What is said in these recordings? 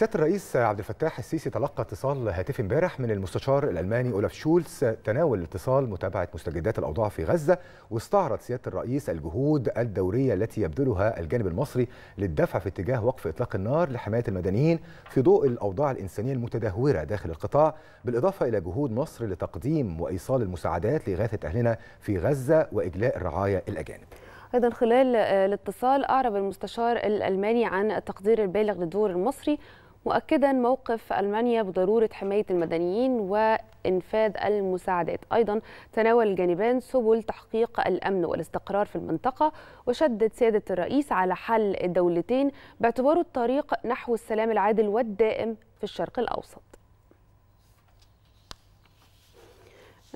سياده الرئيس عبد الفتاح السيسي تلقى اتصال هاتفي امبارح من المستشار الالماني اولف شولز تناول الاتصال متابعه مستجدات الاوضاع في غزه واستعرض سياده الرئيس الجهود الدوريه التي يبذلها الجانب المصري للدفع في اتجاه وقف اطلاق النار لحمايه المدنيين في ضوء الاوضاع الانسانيه المتدهوره داخل القطاع بالاضافه الى جهود مصر لتقديم وايصال المساعدات لاغاثه اهلنا في غزه واجلاء الرعايا الاجانب. أيضا خلال الاتصال أعرب المستشار الألماني عن التقدير البالغ للدور المصري مؤكدا موقف المانيا بضروره حمايه المدنيين وانفاذ المساعدات ايضا تناول الجانبان سبل تحقيق الامن والاستقرار في المنطقه وشدد سياده الرئيس على حل الدولتين باعتباره الطريق نحو السلام العادل والدائم في الشرق الاوسط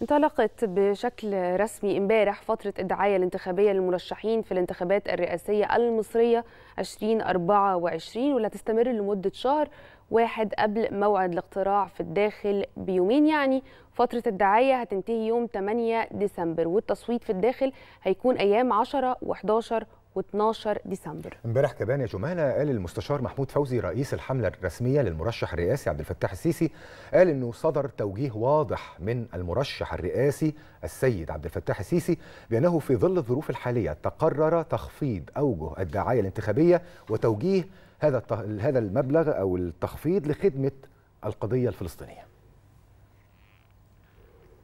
انطلقت بشكل رسمي امبارح فترة الدعاية الانتخابية للمرشحين في الانتخابات الرئاسية المصرية 2024 واللي هتستمر لمدة شهر واحد قبل موعد الاقتراع في الداخل بيومين يعني فترة الدعاية هتنتهي يوم 8 ديسمبر والتصويت في الداخل هيكون أيام 10 و11 و12 ديسمبر امبارح كمان يا جمانه قال المستشار محمود فوزي رئيس الحمله الرسميه للمرشح الرئاسي عبد الفتاح السيسي قال انه صدر توجيه واضح من المرشح الرئاسي السيد عبد الفتاح السيسي بانه في ظل الظروف الحاليه تقرر تخفيض اوجه الدعايه الانتخابيه وتوجيه هذا هذا المبلغ او التخفيض لخدمه القضيه الفلسطينيه